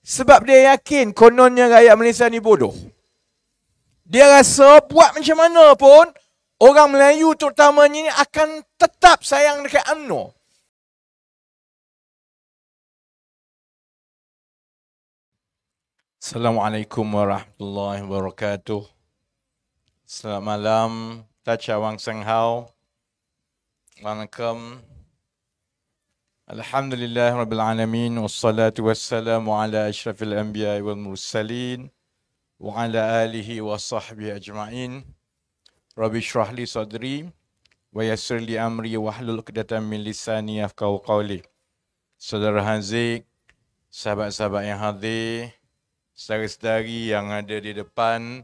Sebab dia yakin kononnya rakyat Malaysia ni bodoh. Dia rasa buat macam mana pun orang Melayu terutamanya ni akan tetap sayang dekat UMNO. Assalamualaikum warahmatullahi wabarakatuh. Selamat malam. Tachawang Sanghao. Welcome. الحمد لله رب العالمين والصلاة والسلام على أشرف الأنبياء والمرسلين وعلى آله وصحبه أجمعين رب اشرح لي صدري ويسر لي أمري واحلل عقدة من لساني يفقهوا قولي صدر هزيك sahabat sahabat yang hadir, saudara-saudari yang ada di depan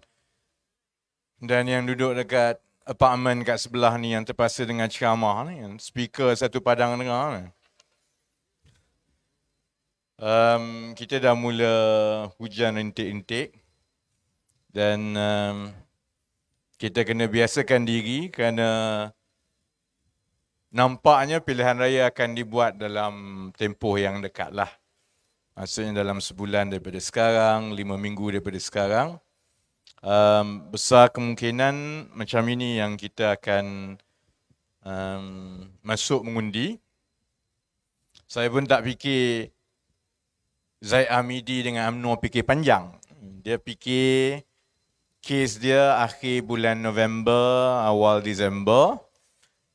dan yang duduk dekat apartment kat sebelah ni yang terpaksa dengan ceramah ni, speaker satu padang dengar ni. Um, kita dah mula hujan rintik-rintik dan um, kita kena biasakan diri kerana nampaknya pilihan raya akan dibuat dalam tempoh yang dekatlah. Maksudnya dalam sebulan daripada sekarang, lima minggu daripada sekarang. Um, besar kemungkinan macam ini yang kita akan um, masuk mengundi. Saya pun tak fikir Zaid Amidi dengan amnu fikir panjang. Dia fikir kes dia akhir bulan November, awal Disember.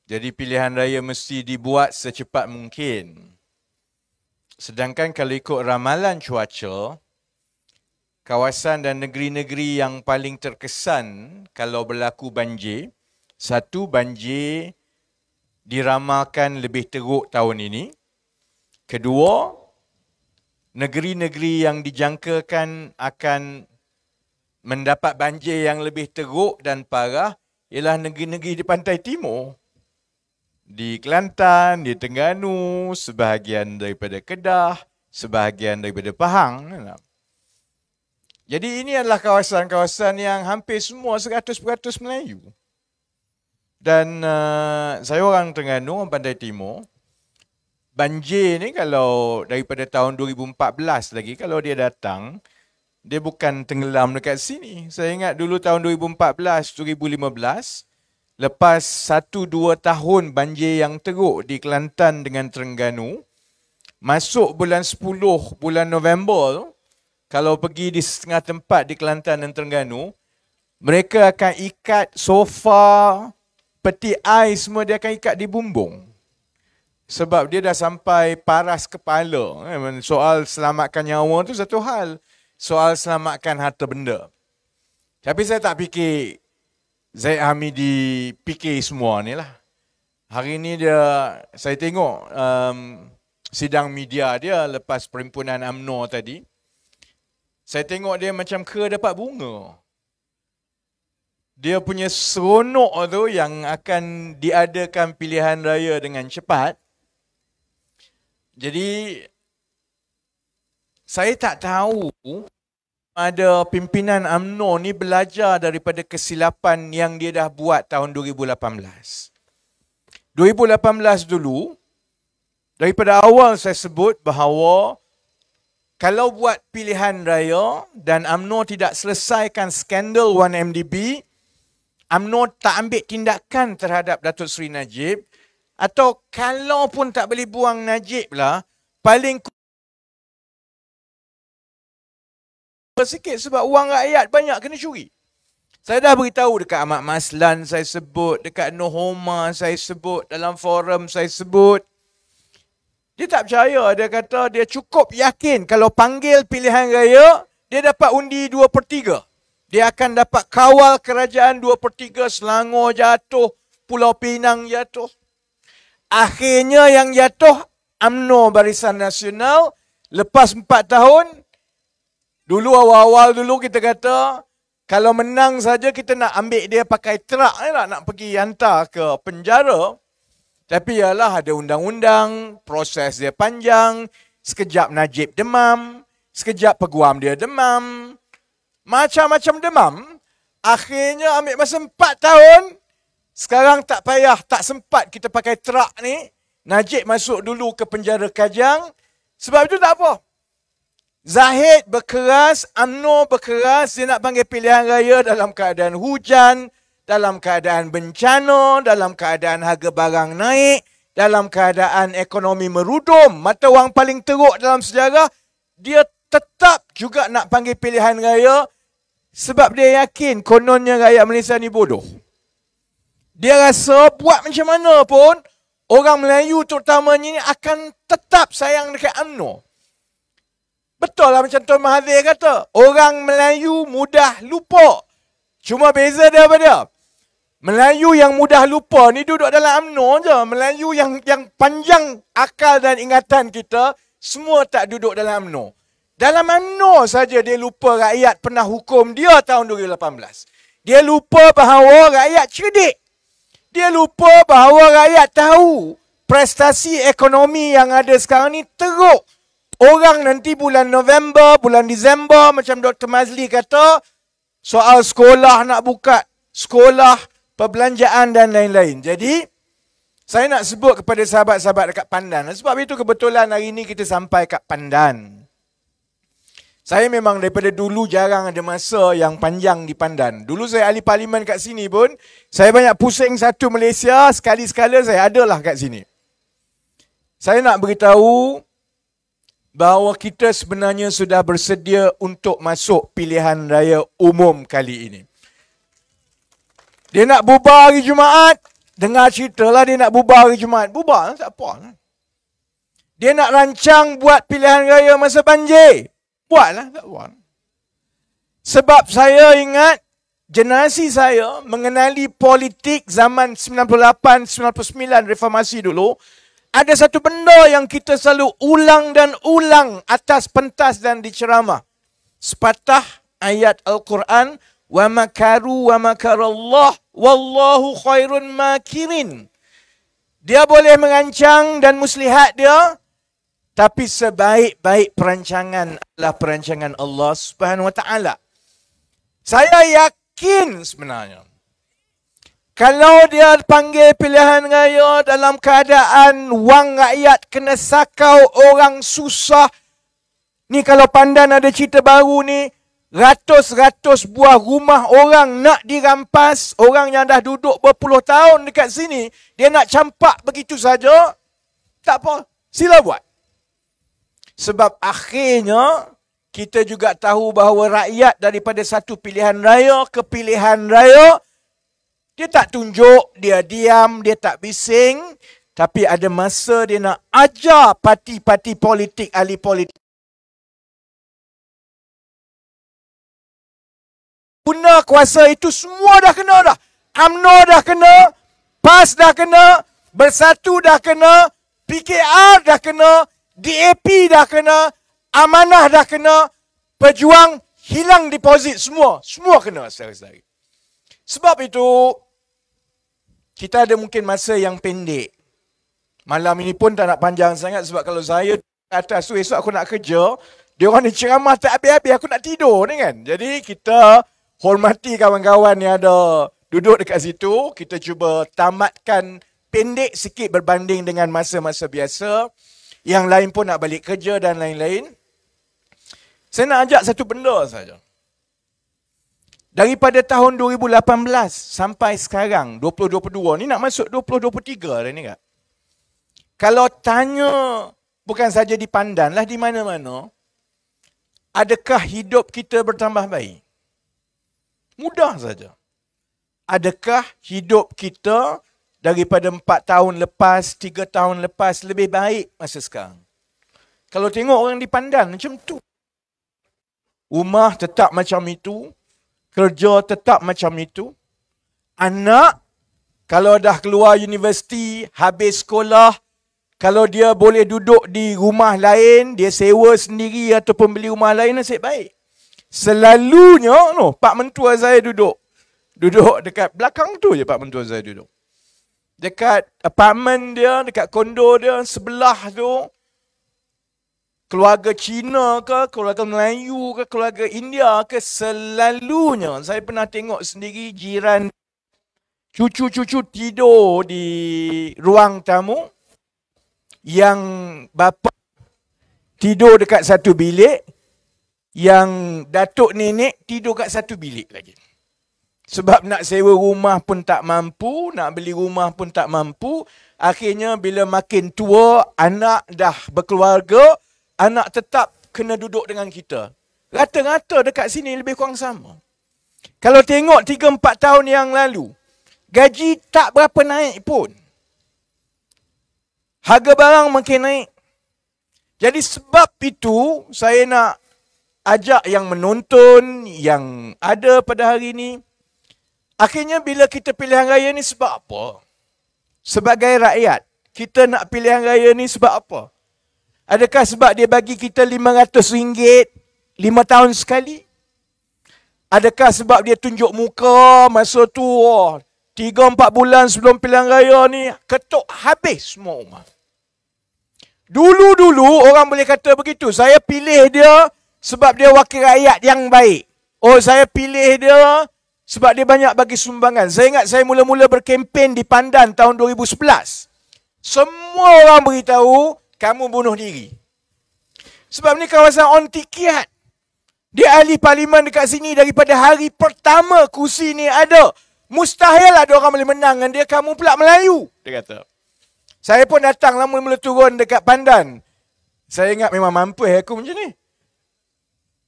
Jadi pilihan raya mesti dibuat secepat mungkin. Sedangkan kalau ikut ramalan cuaca, kawasan dan negeri-negeri yang paling terkesan kalau berlaku banjir, satu banjir diramalkan lebih teruk tahun ini. Kedua, negeri-negeri yang dijangkakan akan mendapat banjir yang lebih teruk dan parah ialah negeri-negeri di pantai timur. Di Kelantan, di Tengganu, sebahagian daripada Kedah, sebahagian daripada Pahang. Jadi ini adalah kawasan-kawasan yang hampir semua 100% Melayu. Dan uh, saya orang Tengganu, orang pantai timur banjir ni kalau daripada tahun 2014 lagi kalau dia datang dia bukan tenggelam dekat sini. Saya ingat dulu tahun 2014, 2015 lepas 1 2 tahun banjir yang teruk di Kelantan dengan Terengganu masuk bulan 10 bulan November kalau pergi di setengah tempat di Kelantan dan Terengganu mereka akan ikat sofa peti ais semua dia akan ikat di bumbung sebab dia dah sampai paras kepala. Eh, soal selamatkan nyawa tu satu hal. Soal selamatkan harta benda. Tapi saya tak fikir Zaid Hamidi fikir semua ni lah. Hari ni dia, saya tengok um, sidang media dia lepas perhimpunan UMNO tadi. Saya tengok dia macam ke dapat bunga. Dia punya seronok tu yang akan diadakan pilihan raya dengan cepat. Jadi saya tak tahu ada pimpinan AMNO ni belajar daripada kesilapan yang dia dah buat tahun 2018. 2018 dulu daripada awal saya sebut bahawa kalau buat pilihan raya dan AMNO tidak selesaikan skandal 1MDB, AMNO tak ambil tindakan terhadap Datuk Seri Najib, atau kalau pun tak boleh buang Najib lah, paling kurang sikit sebab wang rakyat banyak kena curi. Saya dah beritahu dekat Ahmad Maslan saya sebut, dekat Nohoma saya sebut, dalam forum saya sebut. Dia tak percaya. Dia kata dia cukup yakin kalau panggil pilihan raya, dia dapat undi dua per 3. Dia akan dapat kawal kerajaan dua per 3, Selangor jatuh, Pulau Pinang jatuh akhirnya yang jatuh UMNO Barisan Nasional lepas 4 tahun dulu awal-awal dulu kita kata kalau menang saja kita nak ambil dia pakai truk ni lah, nak pergi hantar ke penjara tapi ialah ada undang-undang proses dia panjang sekejap Najib demam sekejap peguam dia demam macam-macam demam akhirnya ambil masa 4 tahun sekarang tak payah, tak sempat kita pakai trak ni. Najib masuk dulu ke penjara Kajang. Sebab itu tak apa. Zahid berkeras, UMNO berkeras, dia nak panggil pilihan raya dalam keadaan hujan, dalam keadaan bencana, dalam keadaan harga barang naik, dalam keadaan ekonomi merudum, mata wang paling teruk dalam sejarah, dia tetap juga nak panggil pilihan raya sebab dia yakin kononnya rakyat Malaysia ni bodoh dia rasa buat macam mana pun orang Melayu terutamanya ni akan tetap sayang dekat UMNO. Betul lah macam Tuan Mahathir kata. Orang Melayu mudah lupa. Cuma beza dia apa dia? Melayu yang mudah lupa ni duduk dalam UMNO je. Melayu yang yang panjang akal dan ingatan kita semua tak duduk dalam UMNO. Dalam UMNO saja dia lupa rakyat pernah hukum dia tahun 2018. Dia lupa bahawa rakyat cerdik. Dia lupa bahawa rakyat tahu prestasi ekonomi yang ada sekarang ni teruk. Orang nanti bulan November, bulan Disember macam Dr. Mazli kata soal sekolah nak buka, sekolah, perbelanjaan dan lain-lain. Jadi saya nak sebut kepada sahabat-sahabat dekat Pandan. Sebab itu kebetulan hari ini kita sampai kat Pandan. Saya memang daripada dulu jarang ada masa yang panjang di pandan. Dulu saya ahli parlimen kat sini pun, saya banyak pusing satu Malaysia, sekali-sekala saya adalah kat sini. Saya nak beritahu bahawa kita sebenarnya sudah bersedia untuk masuk pilihan raya umum kali ini. Dia nak bubar hari Jumaat, dengar ceritalah dia nak bubar hari Jumaat. Bubar, tak apa. Dia nak rancang buat pilihan raya masa banjir buatlah dakwah. Sebab saya ingat generasi saya mengenali politik zaman 98-99 reformasi dulu, ada satu benda yang kita selalu ulang dan ulang atas pentas dan diceramah. Sepatah ayat Al-Quran, wa makaru wa makarallah wallahu khairun makirin. Dia boleh mengancang dan muslihat dia, tapi sebaik-baik perancangan adalah perancangan Allah Subhanahu Wa Taala. Saya yakin sebenarnya. Kalau dia panggil pilihan raya dalam keadaan wang rakyat kena sakau orang susah. Ni kalau pandan ada cerita baru ni. Ratus-ratus buah rumah orang nak dirampas. Orang yang dah duduk berpuluh tahun dekat sini. Dia nak campak begitu saja. Tak apa. Sila buat. Sebab akhirnya kita juga tahu bahawa rakyat daripada satu pilihan raya ke pilihan raya dia tak tunjuk, dia diam, dia tak bising tapi ada masa dia nak ajar parti-parti politik ahli politik guna kuasa itu semua dah kena dah. AMNO dah kena, PAS dah kena, Bersatu dah kena, PKR dah kena, DAP dah kena, amanah dah kena, pejuang hilang deposit semua. Semua kena sehari-hari. Sebab itu, kita ada mungkin masa yang pendek. Malam ini pun tak nak panjang sangat sebab kalau saya atas tu esok aku nak kerja, dia orang ni ceramah tak habis-habis, aku nak tidur ni kan. Jadi kita hormati kawan-kawan yang ada duduk dekat situ, kita cuba tamatkan pendek sikit berbanding dengan masa-masa biasa yang lain pun nak balik kerja dan lain-lain. Saya nak ajak satu benda saja. Daripada tahun 2018 sampai sekarang 2022 ni nak masuk 2023 dah ni kak. Kalau tanya bukan saja di pandan lah di mana-mana adakah hidup kita bertambah baik? Mudah saja. Adakah hidup kita daripada empat tahun lepas, tiga tahun lepas, lebih baik masa sekarang. Kalau tengok orang dipandang macam tu. Rumah tetap macam itu. Kerja tetap macam itu. Anak, kalau dah keluar universiti, habis sekolah, kalau dia boleh duduk di rumah lain, dia sewa sendiri ataupun beli rumah lain, nasib baik. Selalunya, no, Pak Mentua saya duduk. Duduk dekat belakang tu je Pak Mentua saya duduk dekat apartment dia, dekat kondo dia, sebelah tu, keluarga Cina ke, keluarga Melayu ke, keluarga India ke, selalunya saya pernah tengok sendiri jiran cucu-cucu tidur di ruang tamu yang bapa tidur dekat satu bilik yang datuk nenek tidur dekat satu bilik lagi. Sebab nak sewa rumah pun tak mampu, nak beli rumah pun tak mampu. Akhirnya bila makin tua, anak dah berkeluarga, anak tetap kena duduk dengan kita. Rata-rata dekat sini lebih kurang sama. Kalau tengok 3-4 tahun yang lalu, gaji tak berapa naik pun. Harga barang makin naik. Jadi sebab itu, saya nak ajak yang menonton, yang ada pada hari ini, Akhirnya bila kita pilihan raya ni sebab apa? Sebagai rakyat, kita nak pilihan raya ni sebab apa? Adakah sebab dia bagi kita RM500 lima tahun sekali? Adakah sebab dia tunjuk muka masa tu oh, 3-4 bulan sebelum pilihan raya ni ketuk habis semua rumah? Dulu-dulu orang boleh kata begitu. Saya pilih dia sebab dia wakil rakyat yang baik. Oh saya pilih dia sebab dia banyak bagi sumbangan. Saya ingat saya mula-mula berkempen di Pandan tahun 2011. Semua orang beritahu, kamu bunuh diri. Sebab ni kawasan ontikiat. Dia ahli parlimen dekat sini daripada hari pertama kursi ni ada. Mustahil ada orang boleh menang dengan dia. Kamu pula Melayu. Dia kata. Saya pun datang lama mula turun dekat pandan. Saya ingat memang mampu ya, aku macam ni.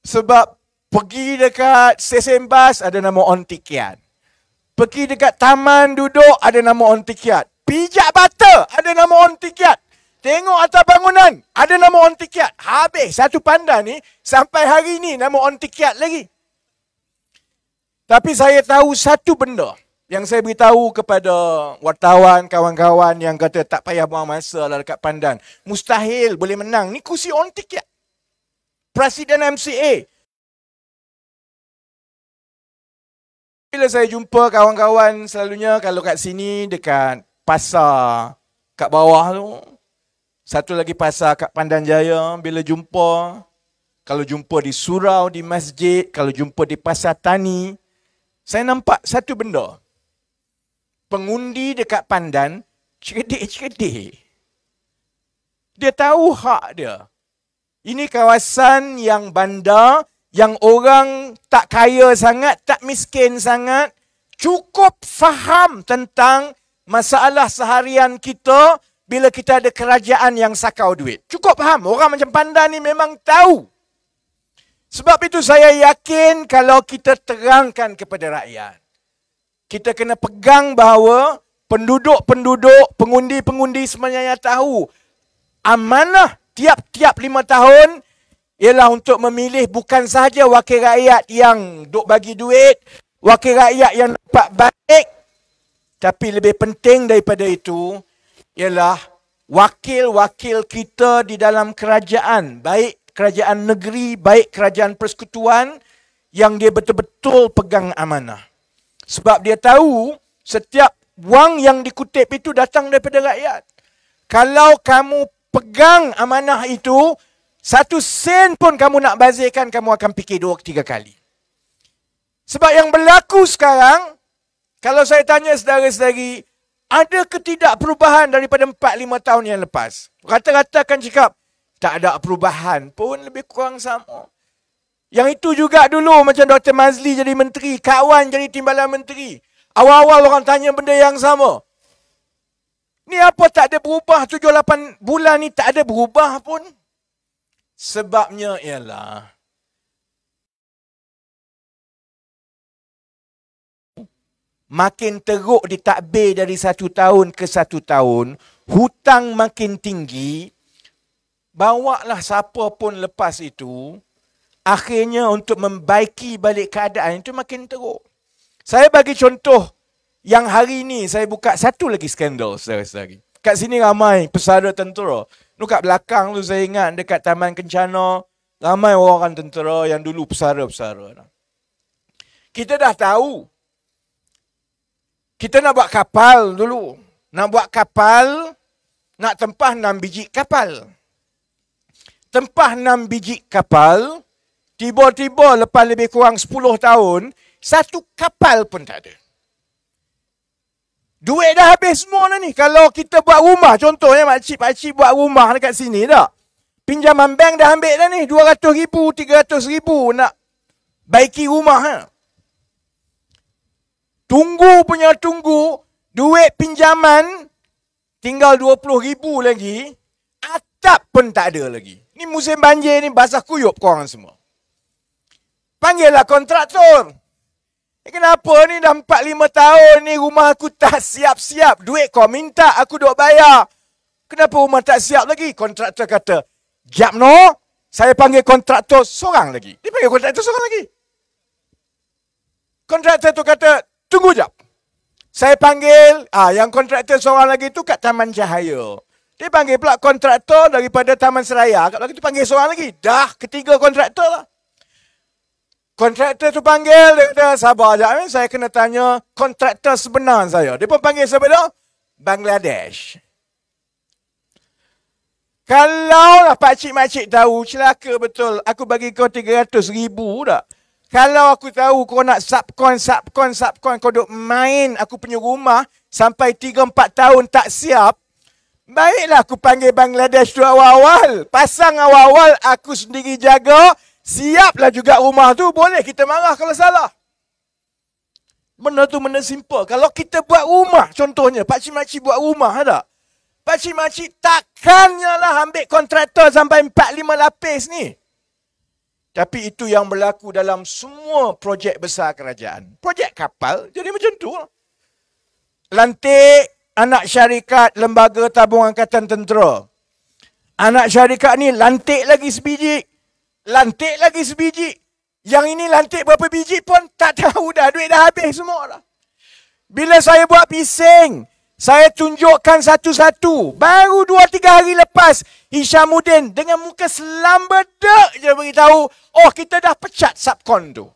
Sebab Pergi dekat stesen bas ada nama Ontikian. Pergi dekat taman duduk ada nama Ontikian. Pijak bata ada nama Ontikian. Tengok atas bangunan ada nama Ontikian. Habis satu pandan ni sampai hari ni nama Ontikian lagi. Tapi saya tahu satu benda yang saya beritahu kepada wartawan, kawan-kawan yang kata tak payah buang masa lah dekat pandan. Mustahil boleh menang. Ni kursi ontik ya. Presiden MCA. Bila saya jumpa kawan-kawan selalunya kalau kat sini dekat pasar kat bawah tu. Satu lagi pasar kat Pandan Jaya bila jumpa. Kalau jumpa di surau, di masjid, kalau jumpa di pasar tani. Saya nampak satu benda. Pengundi dekat Pandan cerdik-cerdik. Dia tahu hak dia. Ini kawasan yang bandar yang orang tak kaya sangat, tak miskin sangat, cukup faham tentang masalah seharian kita bila kita ada kerajaan yang sakau duit. Cukup faham. Orang macam panda ni memang tahu. Sebab itu saya yakin kalau kita terangkan kepada rakyat, kita kena pegang bahawa penduduk-penduduk, pengundi-pengundi sebenarnya tahu amanah tiap-tiap lima tahun ialah untuk memilih bukan sahaja wakil rakyat yang duk bagi duit, wakil rakyat yang dapat baik, tapi lebih penting daripada itu ialah wakil-wakil kita di dalam kerajaan, baik kerajaan negeri, baik kerajaan persekutuan yang dia betul-betul pegang amanah. Sebab dia tahu setiap wang yang dikutip itu datang daripada rakyat. Kalau kamu pegang amanah itu, satu sen pun kamu nak bazirkan, kamu akan fikir dua, tiga kali. Sebab yang berlaku sekarang, kalau saya tanya saudara-saudari, ada ketidak perubahan daripada empat lima tahun yang lepas? Rata-rata akan cakap, tak ada perubahan pun lebih kurang sama. Yang itu juga dulu macam Dr. Mazli jadi menteri, kawan jadi timbalan menteri. Awal-awal orang tanya benda yang sama. Ni apa tak ada berubah 7-8 bulan ni tak ada berubah pun. Sebabnya ialah makin teruk ditakbir dari satu tahun ke satu tahun, hutang makin tinggi, bawalah siapa pun lepas itu, akhirnya untuk membaiki balik keadaan itu makin teruk. Saya bagi contoh yang hari ini saya buka satu lagi skandal saya lagi. Kat sini ramai pesara tentera. Lu kat belakang tu saya ingat dekat Taman Kencana, ramai orang tentera yang dulu pesara-pesara. Kita dah tahu. Kita nak buat kapal dulu. Nak buat kapal, nak tempah enam biji kapal. Tempah enam biji kapal, tiba-tiba lepas lebih kurang sepuluh tahun, satu kapal pun tak ada. Duit dah habis semua dah ni. Kalau kita buat rumah, contohnya makcik-makcik buat rumah dekat sini tak? Pinjaman bank dah ambil dah ni. RM200,000, RM300,000 nak baiki rumah. Ha? Tunggu punya tunggu, duit pinjaman tinggal RM20,000 lagi. Atap pun tak ada lagi. Ni musim banjir ni basah kuyup korang semua. Panggillah kontraktor. Kontraktor. Eh, kenapa ni dah empat lima tahun ni rumah aku tak siap-siap? Duit kau minta aku duk bayar. Kenapa rumah tak siap lagi? Kontraktor kata, Jap no, saya panggil kontraktor seorang lagi. Dia panggil kontraktor seorang lagi. Kontraktor tu kata, tunggu jap. Saya panggil, ah yang kontraktor seorang lagi tu kat Taman Cahaya. Dia panggil pula kontraktor daripada Taman Seraya. Kat lagi tu panggil seorang lagi. Dah ketiga kontraktor lah. Kontraktor tu panggil, dia kata, sabar sekejap ni, eh. saya kena tanya kontraktor sebenar saya. Dia pun panggil siapa tu? Bangladesh. Kalau lah pakcik-makcik tahu, celaka betul, aku bagi kau RM300,000 dah. Kalau aku tahu kau nak subcon, subcon, subcon, kau duk main aku punya rumah sampai tiga empat tahun tak siap, baiklah aku panggil Bangladesh tu awal-awal. Pasang awal-awal, aku sendiri jaga, Siaplah juga rumah tu boleh kita marah kalau salah. Benda tu benda simple. Kalau kita buat rumah contohnya, pak cik mak cik buat rumah ada. Pak cik mak cik takkannya lah ambil kontraktor sampai 4 5 lapis ni. Tapi itu yang berlaku dalam semua projek besar kerajaan. Projek kapal jadi macam tu. Lantik anak syarikat lembaga tabung angkatan tentera. Anak syarikat ni lantik lagi sebijik lantik lagi sebiji. Yang ini lantik berapa biji pun tak tahu dah. Duit dah habis semua dah. Bila saya buat pising, saya tunjukkan satu-satu. Baru dua tiga hari lepas, Isyamuddin dengan muka selambedek je beritahu, oh kita dah pecat subkon tu.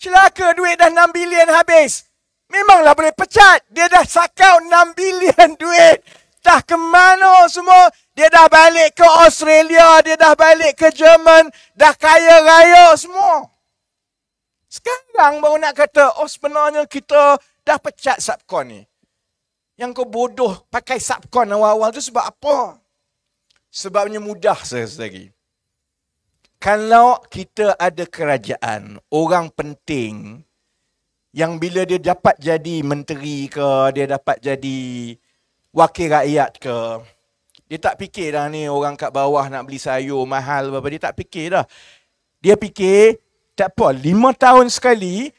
Celaka duit dah 6 bilion habis. Memanglah boleh pecat. Dia dah sakau 6 bilion duit. Dah ke mana semua? Dia dah balik ke Australia, dia dah balik ke Jerman, dah kaya raya semua. Sekarang baru nak kata, oh sebenarnya kita dah pecat subkon ni. Yang kau bodoh pakai subkon awal-awal tu sebab apa? Sebabnya mudah saya sendiri. Kalau kita ada kerajaan, orang penting yang bila dia dapat jadi menteri ke, dia dapat jadi wakil rakyat ke, dia tak fikir dah ni orang kat bawah nak beli sayur mahal apa dia tak fikir dah. Dia fikir tak apa lima tahun sekali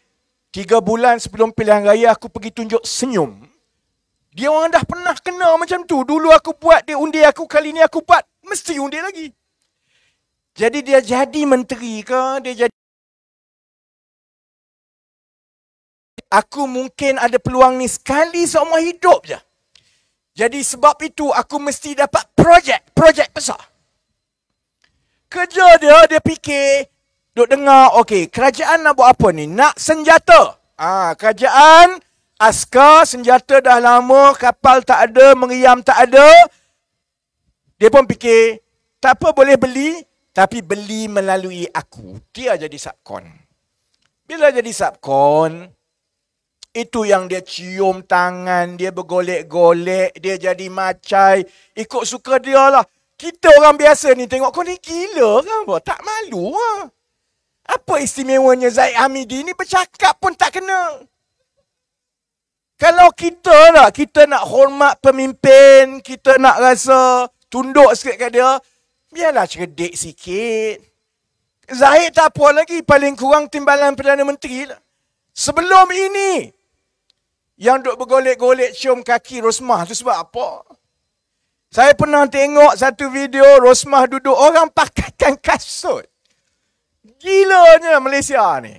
tiga bulan sebelum pilihan raya aku pergi tunjuk senyum. Dia orang dah pernah kena macam tu. Dulu aku buat dia undi aku kali ni aku buat mesti undi lagi. Jadi dia jadi menteri ke dia jadi Aku mungkin ada peluang ni sekali seumur hidup je. Jadi sebab itu aku mesti dapat projek, projek besar. Kerja dia, dia fikir, duk dengar, okey, kerajaan nak buat apa ni? Nak senjata. Ah, ha, kerajaan, askar, senjata dah lama, kapal tak ada, meriam tak ada. Dia pun fikir, tak apa boleh beli, tapi beli melalui aku. Dia jadi subkon. Bila jadi subkon, itu yang dia cium tangan, dia bergolek-golek, dia jadi macai. Ikut suka dia lah. Kita orang biasa ni tengok kau ni gila kan? Tak malu lah. Apa istimewanya Zaid Hamidi ni bercakap pun tak kena. Kalau kita lah, kita nak hormat pemimpin, kita nak rasa tunduk sikit kat dia, biarlah cerdik sikit. Zahid tak apa lagi, paling kurang timbalan Perdana Menteri lah. Sebelum ini, yang duk bergolek-golek cium kaki Rosmah tu sebab apa? Saya pernah tengok satu video Rosmah duduk orang pakaikan kasut. Gilanya Malaysia ni.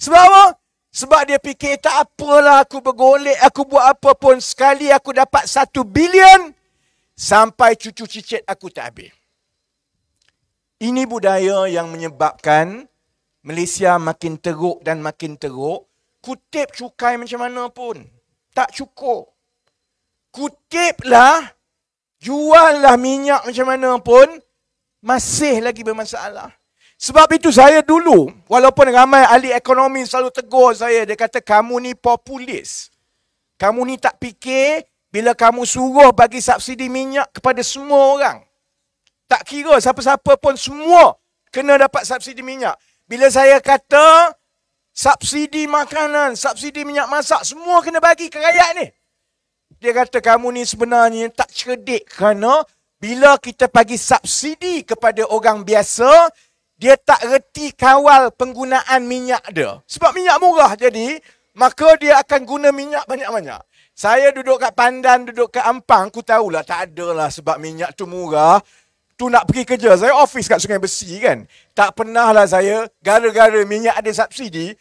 Sebab apa? Sebab dia fikir tak apalah aku bergolek, aku buat apa pun. Sekali aku dapat satu bilion, sampai cucu cicit aku tak habis. Ini budaya yang menyebabkan Malaysia makin teruk dan makin teruk. Kutip cukai macam mana pun tak cukup. Kutiplah, juallah minyak macam mana pun, masih lagi bermasalah. Sebab itu saya dulu, walaupun ramai ahli ekonomi selalu tegur saya, dia kata, kamu ni populis. Kamu ni tak fikir bila kamu suruh bagi subsidi minyak kepada semua orang. Tak kira siapa-siapa pun semua kena dapat subsidi minyak. Bila saya kata subsidi makanan, subsidi minyak masak, semua kena bagi ke rakyat ni. Dia kata kamu ni sebenarnya tak cerdik kerana bila kita bagi subsidi kepada orang biasa, dia tak reti kawal penggunaan minyak dia. Sebab minyak murah jadi, maka dia akan guna minyak banyak-banyak. Saya duduk kat Pandan, duduk kat Ampang, aku tahulah tak lah sebab minyak tu murah. Tu nak pergi kerja, saya office kat Sungai Besi kan. Tak pernah lah saya gara-gara minyak ada subsidi,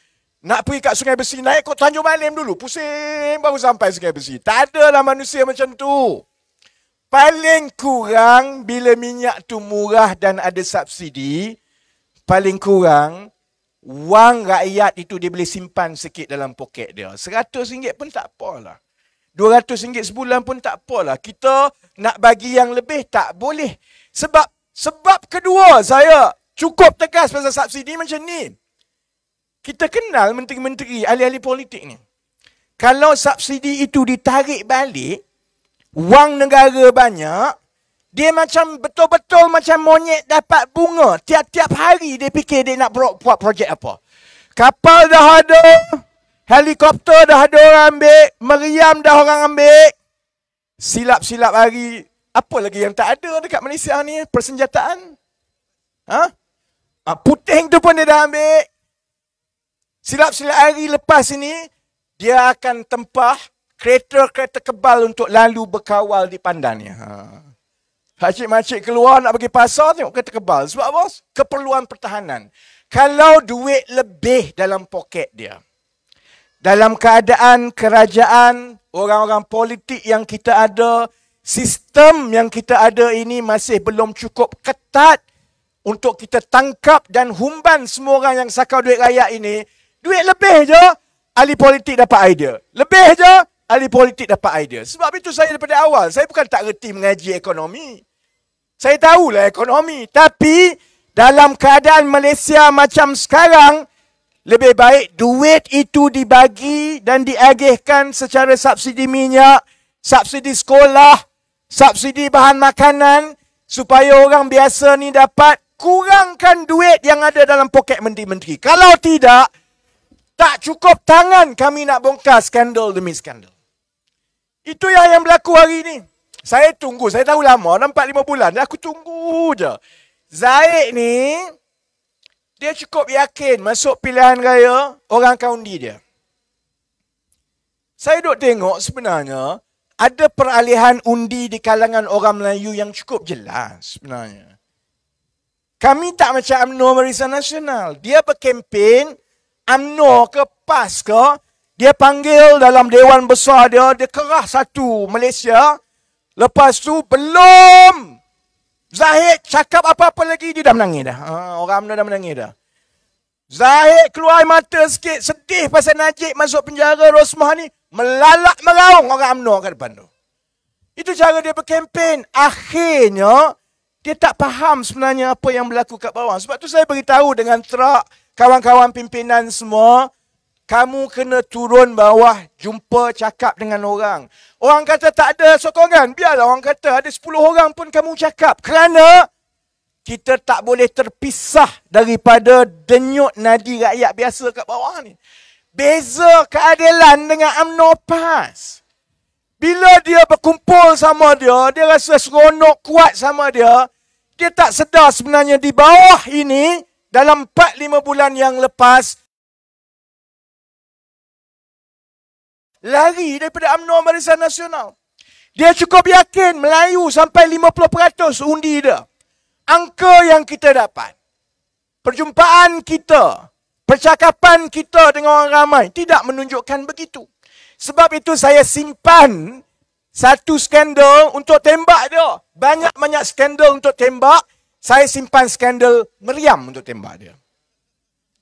nak pergi kat Sungai Besi, naik kot Tanjung Malim dulu. Pusing baru sampai Sungai Besi. Tak adalah manusia macam tu. Paling kurang bila minyak tu murah dan ada subsidi, paling kurang wang rakyat itu dia boleh simpan sikit dalam poket dia. RM100 pun tak apalah. RM200 sebulan pun tak apalah. Kita nak bagi yang lebih tak boleh. Sebab sebab kedua saya cukup tegas pasal subsidi macam ni. Kita kenal menteri-menteri, ahli-ahli politik ni. Kalau subsidi itu ditarik balik, wang negara banyak, dia macam betul-betul macam monyet dapat bunga. Tiap-tiap hari dia fikir dia nak buat projek apa. Kapal dah ada, helikopter dah ada orang ambil, meriam dah orang ambil. Silap-silap hari, apa lagi yang tak ada dekat Malaysia ni? Persenjataan? Ha? Ah, Puting tu pun dia dah ambil. Silap-silap hari lepas ini, dia akan tempah kereta-kereta kebal untuk lalu berkawal di pandannya. Ha. hacik keluar nak bagi pasar, tengok kereta kebal. Sebab apa? Keperluan pertahanan. Kalau duit lebih dalam poket dia, dalam keadaan kerajaan, orang-orang politik yang kita ada, sistem yang kita ada ini masih belum cukup ketat untuk kita tangkap dan humban semua orang yang sakau duit rakyat ini, Duit lebih je, ahli politik dapat idea. Lebih je, ahli politik dapat idea. Sebab itu saya daripada awal, saya bukan tak reti mengaji ekonomi. Saya tahulah ekonomi. Tapi, dalam keadaan Malaysia macam sekarang, lebih baik duit itu dibagi dan diagihkan secara subsidi minyak, subsidi sekolah, subsidi bahan makanan supaya orang biasa ni dapat kurangkan duit yang ada dalam poket menteri-menteri. Kalau tidak, tak cukup tangan kami nak bongkar skandal demi skandal. Itu yang yang berlaku hari ini. Saya tunggu. Saya tahu lama. Nampak lima bulan. Aku tunggu je. Zaid ni, dia cukup yakin masuk pilihan raya orang kaundi dia. Saya duk tengok sebenarnya, ada peralihan undi di kalangan orang Melayu yang cukup jelas sebenarnya. Kami tak macam UMNO Marisan Nasional. Dia berkempen, UMNO ke PAS ke, dia panggil dalam Dewan Besar dia, dia kerah satu Malaysia. Lepas tu belum Zahid cakap apa-apa lagi, dia dah menangis dah. Ha, orang UMNO dah menangis dah. Zahid keluar mata sikit, sedih pasal Najib masuk penjara Rosmah ni, melalak meraung orang UMNO kat depan tu. Itu cara dia berkempen. Akhirnya, dia tak faham sebenarnya apa yang berlaku kat bawah. Sebab tu saya beritahu dengan terak kawan-kawan pimpinan semua, kamu kena turun bawah jumpa cakap dengan orang. Orang kata tak ada sokongan, biarlah orang kata ada 10 orang pun kamu cakap. Kerana kita tak boleh terpisah daripada denyut nadi rakyat biasa kat bawah ni. Beza keadilan dengan UMNO PAS. Bila dia berkumpul sama dia, dia rasa seronok kuat sama dia, dia tak sedar sebenarnya di bawah ini, dalam 4-5 bulan yang lepas, lari daripada UMNO Barisan Nasional. Dia cukup yakin Melayu sampai 50% undi dia. Angka yang kita dapat. Perjumpaan kita, percakapan kita dengan orang ramai tidak menunjukkan begitu. Sebab itu saya simpan satu skandal untuk tembak dia. Banyak-banyak skandal untuk tembak. Saya simpan skandal meriam untuk tembak dia.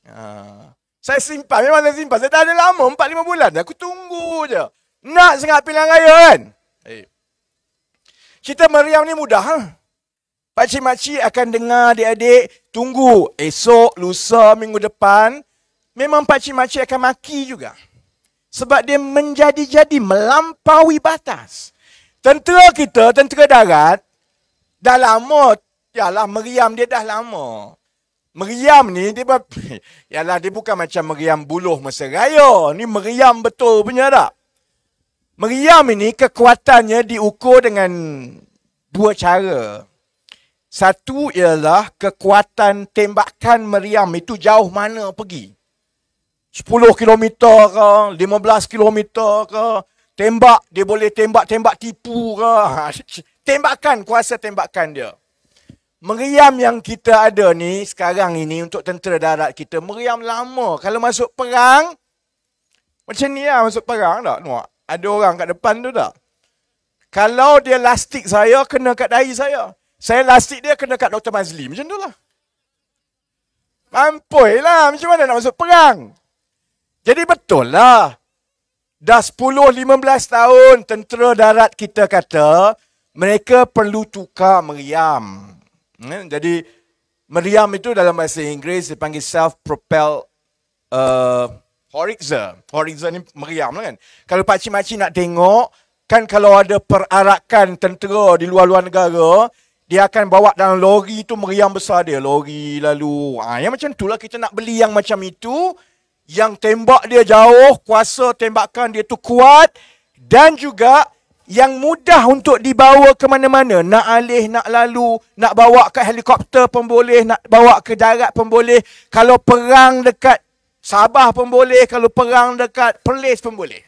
Uh, saya simpan, memang saya simpan. Saya tak ada lama, 4-5 bulan. Aku tunggu je. Nak sengat pilihan raya kan? Hey. Eh. Cerita meriam ni mudah. Huh? Ha? Pakcik-makcik akan dengar adik-adik tunggu esok, lusa, minggu depan. Memang pakcik-makcik akan maki juga. Sebab dia menjadi-jadi melampaui batas. Tentera kita, tentera darat, dah lama ialah meriam dia dah lama. Meriam ni dia ber... ialah dia bukan macam meriam buluh masa raya. Ni meriam betul punya tak? Meriam ini kekuatannya diukur dengan dua cara. Satu ialah kekuatan tembakan meriam itu jauh mana pergi. 10 km ke, 15 km ke, tembak dia boleh tembak tembak tipu ke. Tembakan kuasa tembakan dia. Meriam yang kita ada ni sekarang ini untuk tentera darat kita, meriam lama. Kalau masuk perang, macam ni lah masuk perang tak? Nuak? Ada orang kat depan tu tak? Kalau dia lastik saya, kena kat dahi saya. Saya lastik dia, kena kat Dr. Mazli. Macam tu lah. Mampoi lah. Macam mana nak masuk perang? Jadi betul lah. Dah 10-15 tahun tentera darat kita kata mereka perlu tukar meriam. Eh, jadi meriam itu dalam bahasa Inggeris dipanggil self-propelled uh, horizer. Horizer ni meriam lah kan. Kalau pakcik-makcik nak tengok, kan kalau ada perarakan tentera di luar-luar negara, dia akan bawa dalam lori itu meriam besar dia. Lori lalu. Ha, yang macam itulah kita nak beli yang macam itu. Yang tembak dia jauh, kuasa tembakan dia tu kuat. Dan juga yang mudah untuk dibawa ke mana-mana. Nak alih, nak lalu, nak bawa ke helikopter pun boleh, nak bawa ke darat pun boleh. Kalau perang dekat Sabah pun boleh, kalau perang dekat Perlis pun boleh.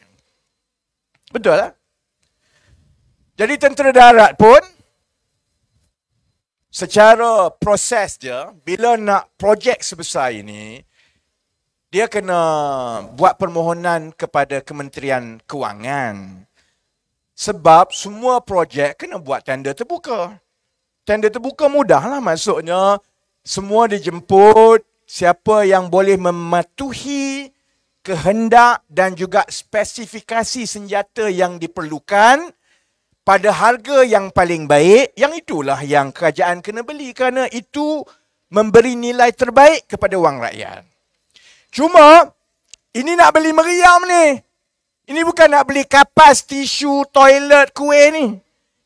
Betul lah. Jadi tentera darat pun, secara proses dia, bila nak projek sebesar ini, dia kena buat permohonan kepada Kementerian Kewangan. Sebab semua projek kena buat tender terbuka. Tender terbuka mudahlah maksudnya semua dijemput siapa yang boleh mematuhi kehendak dan juga spesifikasi senjata yang diperlukan pada harga yang paling baik yang itulah yang kerajaan kena beli kerana itu memberi nilai terbaik kepada wang rakyat. Cuma ini nak beli meriam ni ini bukan nak beli kapas, tisu, toilet, kuih ni.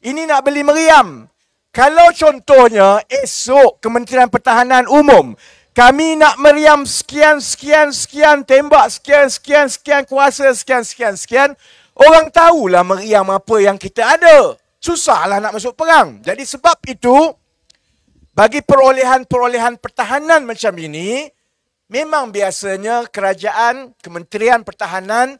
Ini nak beli meriam. Kalau contohnya esok Kementerian Pertahanan Umum kami nak meriam sekian sekian sekian tembak sekian sekian sekian kuasa sekian sekian sekian orang tahulah meriam apa yang kita ada. Susahlah nak masuk perang. Jadi sebab itu bagi perolehan-perolehan pertahanan macam ini memang biasanya kerajaan Kementerian Pertahanan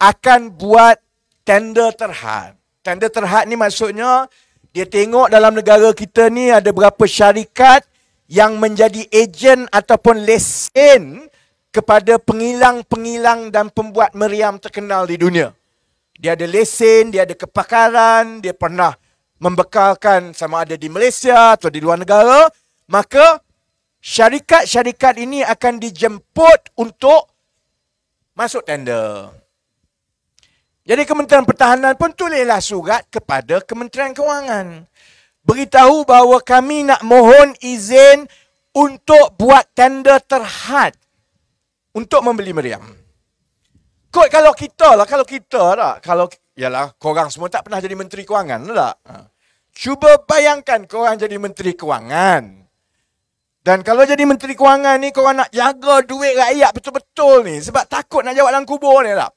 akan buat tender terhad. Tender terhad ni maksudnya dia tengok dalam negara kita ni ada berapa syarikat yang menjadi ejen ataupun lesen kepada pengilang-pengilang dan pembuat meriam terkenal di dunia. Dia ada lesen, dia ada kepakaran, dia pernah membekalkan sama ada di Malaysia atau di luar negara. Maka syarikat-syarikat ini akan dijemput untuk masuk tender. Jadi Kementerian Pertahanan pun tulislah surat kepada Kementerian Kewangan. Beritahu bahawa kami nak mohon izin untuk buat tender terhad untuk membeli meriam. Kot kalau kita lah, kalau kita lah? kalau ialah korang semua tak pernah jadi menteri kewangan lah. Ha. Cuba bayangkan korang jadi menteri kewangan. Dan kalau jadi menteri kewangan ni korang nak jaga duit rakyat betul-betul ni sebab takut nak jawab dalam kubur ni tak?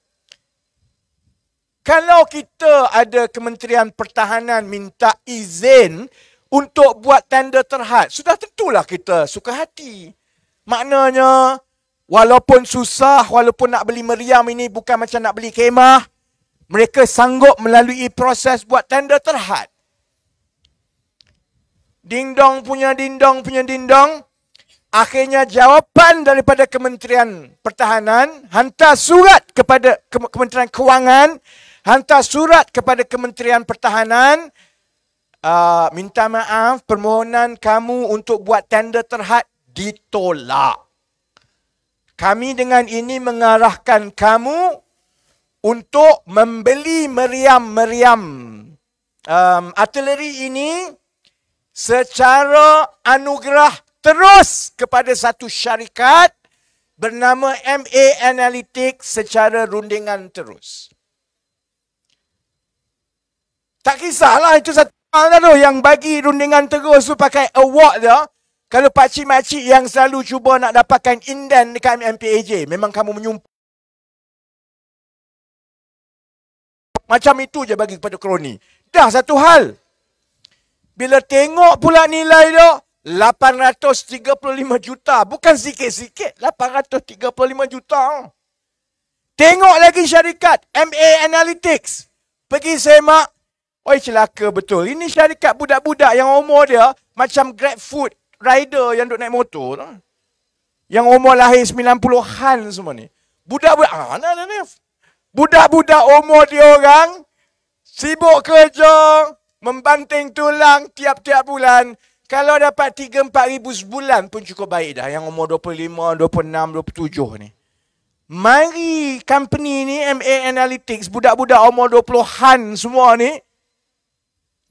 Kalau kita ada Kementerian Pertahanan minta izin untuk buat tender terhad, sudah tentulah kita suka hati. Maknanya, walaupun susah, walaupun nak beli meriam ini bukan macam nak beli kemah, mereka sanggup melalui proses buat tender terhad. Dindong punya dindong punya dindong. Akhirnya jawapan daripada Kementerian Pertahanan hantar surat kepada Kementerian Kewangan hantar surat kepada Kementerian Pertahanan uh, minta maaf permohonan kamu untuk buat tender terhad ditolak. Kami dengan ini mengarahkan kamu untuk membeli meriam-meriam um, artileri ini secara anugerah terus kepada satu syarikat bernama MA Analytics secara rundingan terus. Tak kisahlah itu satu hal lah tu yang bagi rundingan terus tu pakai award dia. Kalau pakcik-makcik yang selalu cuba nak dapatkan inden dekat MPAJ, memang kamu menyumpah. Macam itu je bagi kepada kroni. Dah satu hal. Bila tengok pula nilai dia, 835 juta. Bukan sikit-sikit. 835 juta. Tengok lagi syarikat. MA Analytics. Pergi semak Oi celaka betul. Ini syarikat budak-budak yang umur dia macam Food rider yang duk naik motor. Yang umur lahir 90-an semua ni. Budak-budak ah, nah, nah, nah. Budak-budak umur dia orang sibuk kerja, membanting tulang tiap-tiap bulan. Kalau dapat 3-4 ribu sebulan pun cukup baik dah. Yang umur 25, 26, 27 ni. Mari company ni, MA Analytics, budak-budak umur 20-an semua ni,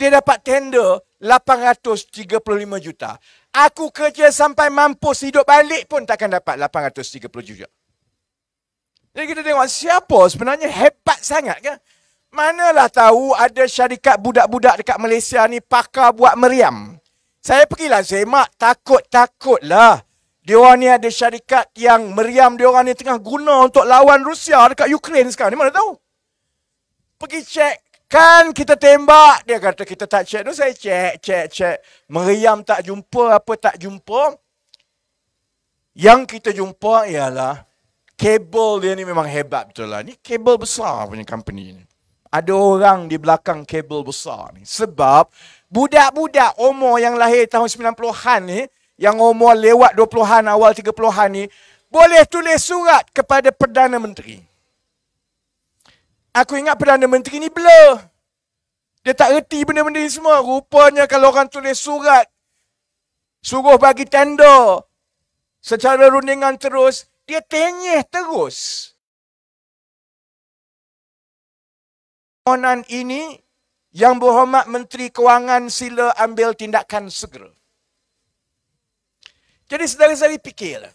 dia dapat tender 835 juta. Aku kerja sampai mampu hidup balik pun takkan dapat 830 juta. Jadi kita tengok siapa sebenarnya hebat sangat kan? Manalah tahu ada syarikat budak-budak dekat Malaysia ni pakar buat meriam. Saya pergilah semak takut-takutlah. Diorang ni ada syarikat yang meriam diorang ni tengah guna untuk lawan Rusia dekat Ukraine sekarang. Ni mana tahu? Pergi cek Kan kita tembak. Dia kata kita tak cek. Tu saya cek, cek, cek. Meriam tak jumpa, apa tak jumpa. Yang kita jumpa ialah kabel dia ni memang hebat betul lah. Ni kabel besar punya company ni. Ada orang di belakang kabel besar ni. Sebab budak-budak umur yang lahir tahun 90-an ni, yang umur lewat 20-an, awal 30-an ni, boleh tulis surat kepada Perdana Menteri. Aku ingat Perdana Menteri ni blur. Dia tak reti benda-benda ni semua. Rupanya kalau orang tulis surat, suruh bagi tender secara rundingan terus, dia tenyeh terus. Permohonan ini yang berhormat Menteri Kewangan sila ambil tindakan segera. Jadi sedara-sedara fikirlah.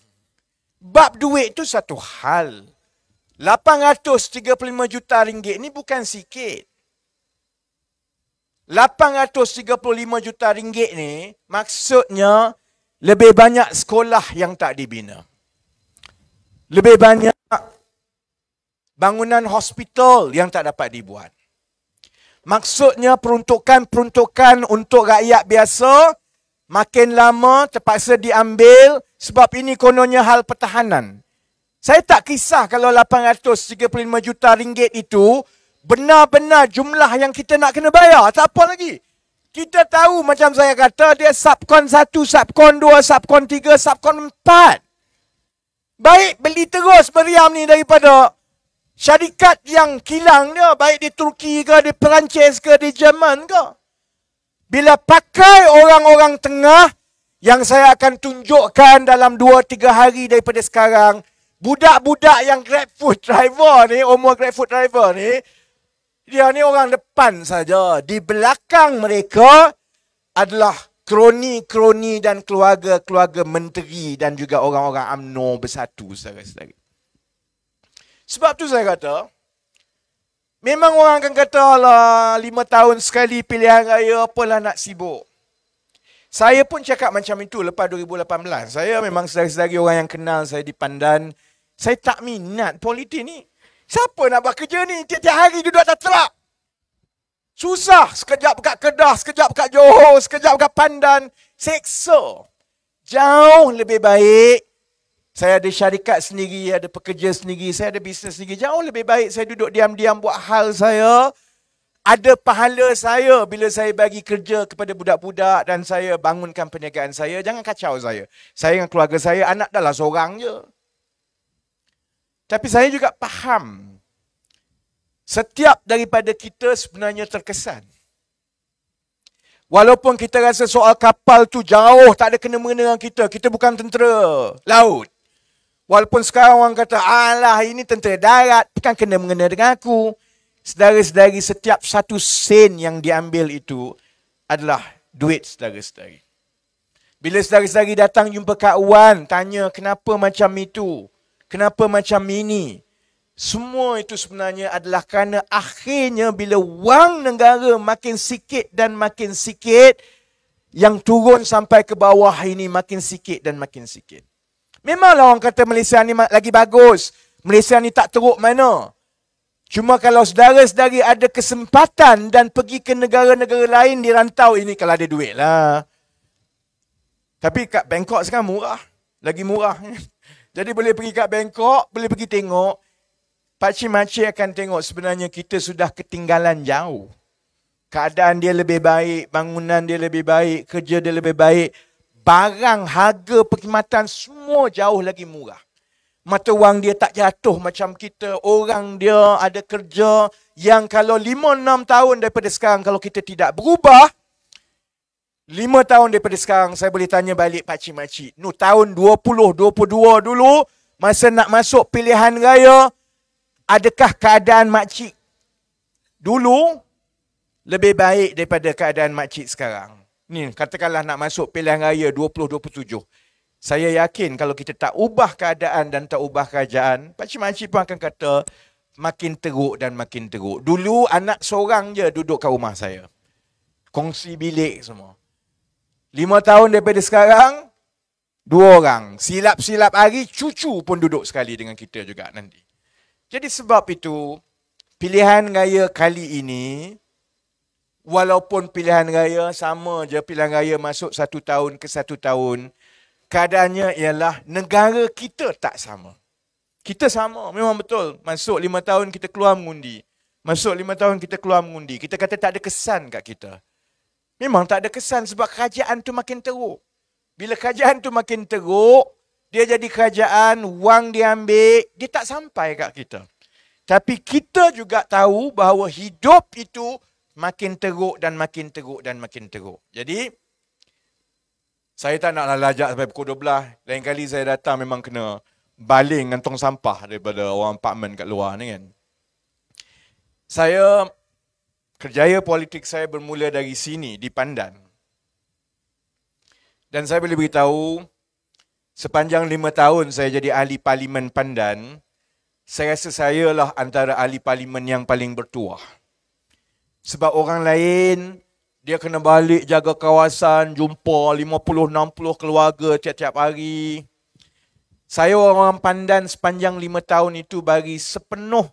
Bab duit tu satu hal. 835 juta ringgit ni bukan sikit. 835 juta ringgit ni maksudnya lebih banyak sekolah yang tak dibina. Lebih banyak bangunan hospital yang tak dapat dibuat. Maksudnya peruntukan-peruntukan untuk rakyat biasa makin lama terpaksa diambil sebab ini kononnya hal pertahanan. Saya tak kisah kalau 835 juta ringgit itu benar-benar jumlah yang kita nak kena bayar. Tak apa lagi. Kita tahu macam saya kata dia subcon 1, subcon 2, subcon 3, subcon 4. Baik beli terus meriam ni daripada syarikat yang kilang dia. Baik di Turki ke, di Perancis ke, di Jerman ke. Bila pakai orang-orang tengah yang saya akan tunjukkan dalam 2-3 hari daripada sekarang. Budak-budak yang grab food driver ni, umur grab food driver ni, dia ni orang depan saja. Di belakang mereka adalah kroni-kroni dan keluarga-keluarga menteri dan juga orang-orang UMNO bersatu sekali-sekali. Sebab tu saya kata, memang orang akan kata lah lima tahun sekali pilihan raya apalah nak sibuk. Saya pun cakap macam itu lepas 2018. Saya memang sedari-sedari orang yang kenal saya di pandan, saya tak minat politik ni. Siapa nak buat kerja ni? Tiap-tiap hari duduk atas truk. Susah. Sekejap dekat Kedah, sekejap dekat Johor, sekejap dekat Pandan. Seksa. Jauh lebih baik. Saya ada syarikat sendiri, ada pekerja sendiri, saya ada bisnes sendiri. Jauh lebih baik saya duduk diam-diam buat hal saya. Ada pahala saya bila saya bagi kerja kepada budak-budak dan saya bangunkan perniagaan saya. Jangan kacau saya. Saya dengan keluarga saya, anak dah lah seorang je. Tapi saya juga faham setiap daripada kita sebenarnya terkesan. Walaupun kita rasa soal kapal tu jauh tak ada kena mengena dengan kita. Kita bukan tentera laut. Walaupun sekarang orang kata, alah ini tentera darat, bukan kena mengena dengan aku. Sedari-sedari setiap satu sen yang diambil itu adalah duit sedari-sedari. Bila sedari-sedari datang jumpa Kak Wan, tanya kenapa macam itu kenapa macam ini. Semua itu sebenarnya adalah kerana akhirnya bila wang negara makin sikit dan makin sikit, yang turun sampai ke bawah ini makin sikit dan makin sikit. Memanglah orang kata Malaysia ni lagi bagus. Malaysia ni tak teruk mana. Cuma kalau saudara-saudari ada kesempatan dan pergi ke negara-negara lain di rantau ini kalau ada duit lah. Tapi kat Bangkok sekarang murah. Lagi murah. Jadi boleh pergi kat Bangkok, boleh pergi tengok. Pakcik-makcik akan tengok sebenarnya kita sudah ketinggalan jauh. Keadaan dia lebih baik, bangunan dia lebih baik, kerja dia lebih baik. Barang, harga, perkhidmatan semua jauh lagi murah. Mata wang dia tak jatuh macam kita. Orang dia ada kerja yang kalau 5-6 tahun daripada sekarang kalau kita tidak berubah, Lima tahun daripada sekarang, saya boleh tanya balik pakcik-makcik. Nu tahun 2022 dulu, masa nak masuk pilihan raya, adakah keadaan makcik dulu lebih baik daripada keadaan makcik sekarang? Ni, katakanlah nak masuk pilihan raya 2027. Saya yakin kalau kita tak ubah keadaan dan tak ubah kerajaan, pakcik-makcik pun akan kata, makin teruk dan makin teruk. Dulu, anak seorang je duduk kat rumah saya. Kongsi bilik semua. Lima tahun daripada sekarang, dua orang. Silap-silap hari, cucu pun duduk sekali dengan kita juga nanti. Jadi sebab itu, pilihan raya kali ini, walaupun pilihan raya sama je pilihan raya masuk satu tahun ke satu tahun, keadaannya ialah negara kita tak sama. Kita sama, memang betul. Masuk lima tahun kita keluar mengundi. Masuk lima tahun kita keluar mengundi. Kita kata tak ada kesan kat kita. Memang tak ada kesan sebab kerajaan tu makin teruk. Bila kerajaan tu makin teruk, dia jadi kerajaan, wang diambil, dia tak sampai kat kita. Tapi kita juga tahu bahawa hidup itu makin teruk dan makin teruk dan makin teruk. Jadi, saya tak nak lah lajak sampai pukul 12. Lain kali saya datang memang kena baling dengan tong sampah daripada orang apartmen kat luar ni kan. Saya Kerjaya politik saya bermula dari sini, di Pandan. Dan saya boleh beritahu, sepanjang lima tahun saya jadi ahli parlimen Pandan, saya rasa saya lah antara ahli parlimen yang paling bertuah. Sebab orang lain, dia kena balik jaga kawasan, jumpa 50-60 keluarga tiap-tiap hari. Saya orang pandan sepanjang lima tahun itu bagi sepenuh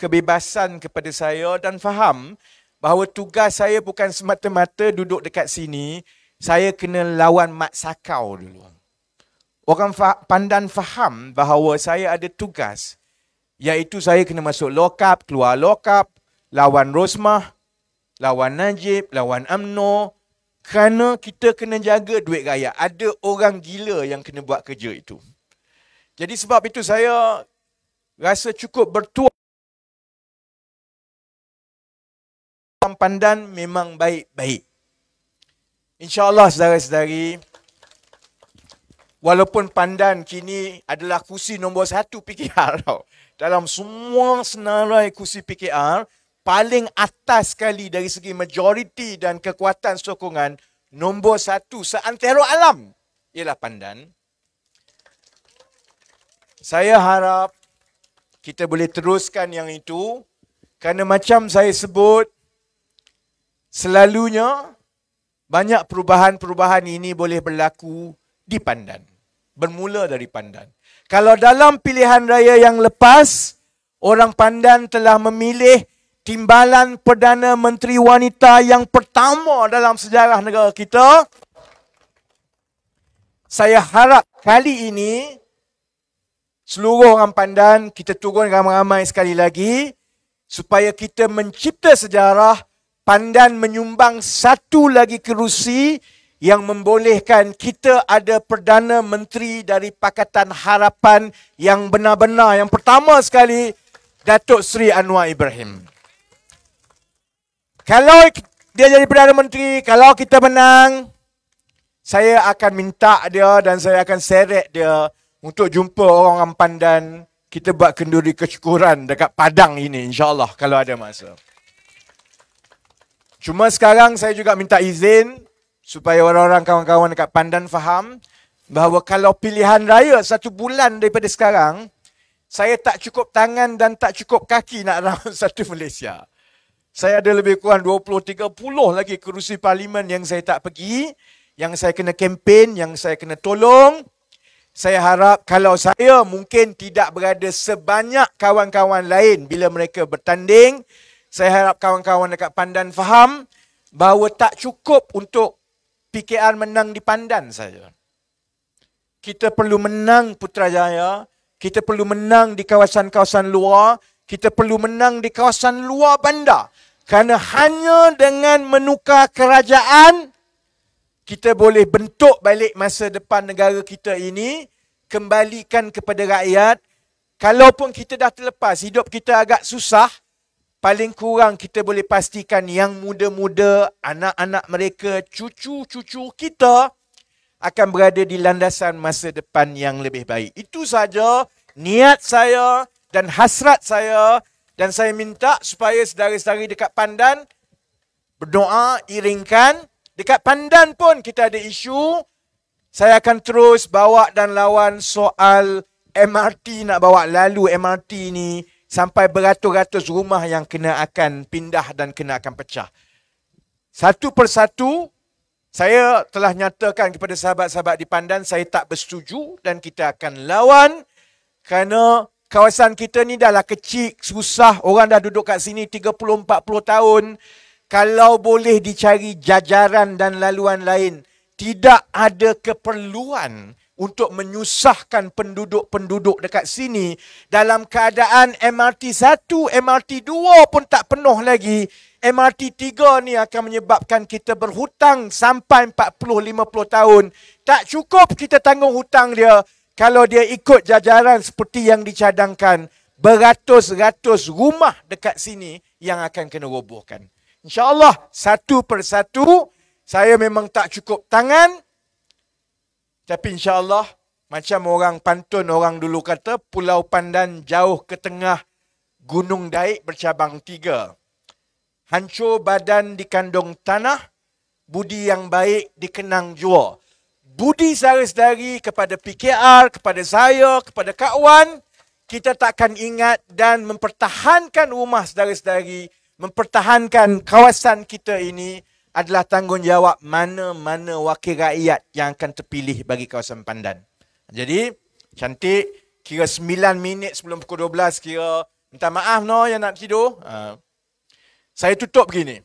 kebebasan kepada saya dan faham bahawa tugas saya bukan semata-mata duduk dekat sini, saya kena lawan mat sakau dulu. Orang fa- pandan faham bahawa saya ada tugas, iaitu saya kena masuk lokap, keluar lokap, lawan Rosmah, lawan Najib, lawan UMNO, kerana kita kena jaga duit raya. Ada orang gila yang kena buat kerja itu. Jadi sebab itu saya rasa cukup bertuah pandan memang baik-baik. Insya Allah, saudara-saudari, walaupun pandan kini adalah kursi nombor satu PKR Dalam semua senarai kursi PKR, paling atas sekali dari segi majoriti dan kekuatan sokongan, nombor satu seantero alam ialah pandan. Saya harap kita boleh teruskan yang itu kerana macam saya sebut, selalunya banyak perubahan-perubahan ini boleh berlaku di pandan. Bermula dari pandan. Kalau dalam pilihan raya yang lepas, orang pandan telah memilih timbalan Perdana Menteri Wanita yang pertama dalam sejarah negara kita, saya harap kali ini seluruh orang pandan kita turun ramai-ramai sekali lagi supaya kita mencipta sejarah pandan menyumbang satu lagi kerusi yang membolehkan kita ada Perdana Menteri dari Pakatan Harapan yang benar-benar yang pertama sekali Datuk Seri Anwar Ibrahim. Kalau dia jadi Perdana Menteri, kalau kita menang, saya akan minta dia dan saya akan seret dia untuk jumpa orang PANDAN. Kita buat kenduri kesyukuran dekat Padang ini insyaAllah kalau ada masa. Cuma sekarang saya juga minta izin supaya orang-orang kawan-kawan dekat Pandan faham bahawa kalau pilihan raya satu bulan daripada sekarang, saya tak cukup tangan dan tak cukup kaki nak round satu Malaysia. Saya ada lebih kurang 20-30 lagi kerusi parlimen yang saya tak pergi, yang saya kena kempen, yang saya kena tolong. Saya harap kalau saya mungkin tidak berada sebanyak kawan-kawan lain bila mereka bertanding, saya harap kawan-kawan dekat pandan faham bahawa tak cukup untuk PKR menang di pandan saja. Kita perlu menang Putrajaya, kita perlu menang di kawasan-kawasan luar, kita perlu menang di kawasan luar bandar. Kerana hanya dengan menukar kerajaan, kita boleh bentuk balik masa depan negara kita ini, kembalikan kepada rakyat. Kalaupun kita dah terlepas, hidup kita agak susah, paling kurang kita boleh pastikan yang muda-muda, anak-anak mereka, cucu-cucu kita akan berada di landasan masa depan yang lebih baik. Itu saja niat saya dan hasrat saya dan saya minta supaya saudara-saudari dekat pandan berdoa, iringkan. Dekat pandan pun kita ada isu. Saya akan terus bawa dan lawan soal MRT nak bawa lalu MRT ni sampai beratus-ratus rumah yang kena akan pindah dan kena akan pecah. Satu persatu, saya telah nyatakan kepada sahabat-sahabat di Pandan, saya tak bersetuju dan kita akan lawan kerana kawasan kita ni dahlah kecil, susah, orang dah duduk kat sini 30-40 tahun. Kalau boleh dicari jajaran dan laluan lain, tidak ada keperluan untuk menyusahkan penduduk-penduduk dekat sini dalam keadaan MRT 1, MRT 2 pun tak penuh lagi. MRT 3 ni akan menyebabkan kita berhutang sampai 40-50 tahun. Tak cukup kita tanggung hutang dia kalau dia ikut jajaran seperti yang dicadangkan. Beratus-ratus rumah dekat sini yang akan kena robohkan. InsyaAllah satu persatu saya memang tak cukup tangan tapi insyaAllah macam orang pantun orang dulu kata Pulau Pandan jauh ke tengah Gunung Daik bercabang tiga. Hancur badan di kandung tanah, budi yang baik dikenang jua. Budi sehari-sehari kepada PKR, kepada saya, kepada Kak Wan, kita takkan ingat dan mempertahankan rumah sehari-sehari, mempertahankan kawasan kita ini, adalah tanggungjawab mana-mana wakil rakyat yang akan terpilih bagi kawasan pandan. Jadi, cantik, kira 9 minit sebelum pukul 12, kira minta maaf no yang nak tidur. Uh, saya tutup begini.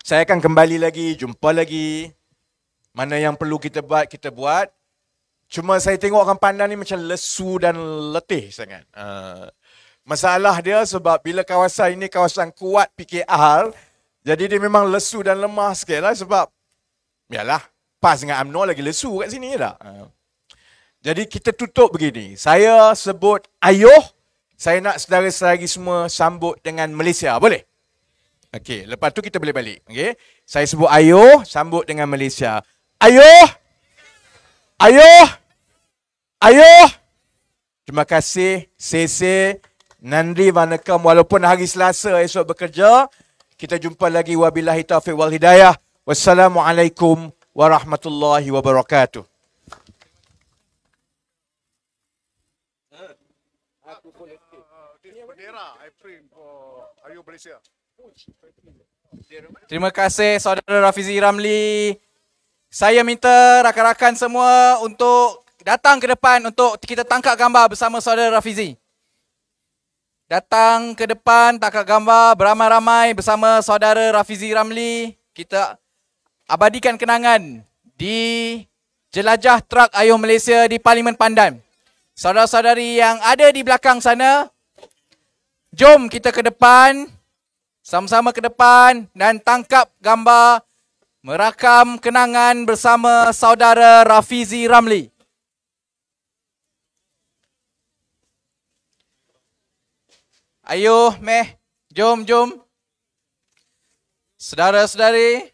Saya akan kembali lagi, jumpa lagi. Mana yang perlu kita buat, kita buat. Cuma saya tengok orang pandan ni macam lesu dan letih sangat. Uh, masalah dia sebab bila kawasan ini kawasan kuat PKR, jadi dia memang lesu dan lemah sikit lah sebab Yalah, PAS dengan UMNO lagi lesu kat sini je ya tak? Ha. Jadi kita tutup begini. Saya sebut ayuh. Saya nak saudara-saudari semua sambut dengan Malaysia. Boleh? Okey, lepas tu kita boleh balik. Okey. Saya sebut ayuh, sambut dengan Malaysia. Ayuh! Ayuh! Ayuh! Terima kasih, CC. Nandri Vanakam, walaupun hari Selasa esok bekerja, kita jumpa lagi wabillahi taufiq wal hidayah. Wassalamualaikum warahmatullahi wabarakatuh. Terima kasih saudara Rafizi Ramli. Saya minta rakan-rakan semua untuk datang ke depan untuk kita tangkap gambar bersama saudara Rafizi datang ke depan takat gambar beramai-ramai bersama saudara Rafizi Ramli. Kita abadikan kenangan di jelajah truk Ayuh Malaysia di Parlimen Pandan. Saudara-saudari yang ada di belakang sana, jom kita ke depan. Sama-sama ke depan dan tangkap gambar merakam kenangan bersama saudara Rafizi Ramli. Ayo, meh. Jom, jom. Saudara-saudari,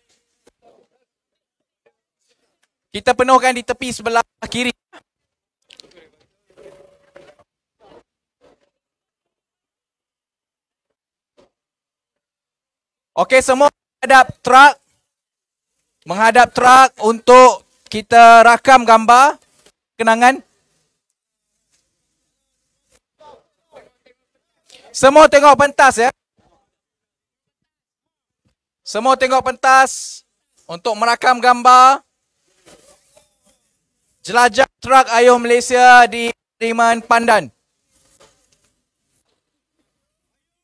Kita penuhkan di tepi sebelah kiri. Okey, semua menghadap truk. Menghadap truk untuk kita rakam gambar kenangan. Semua tengok pentas ya. Semua tengok pentas untuk merakam gambar jelajah truk ayuh Malaysia di Riman Pandan.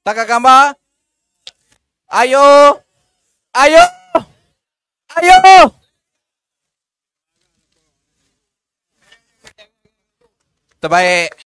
Takak gambar. Ayo. Ayo. Ayo. Terbaik.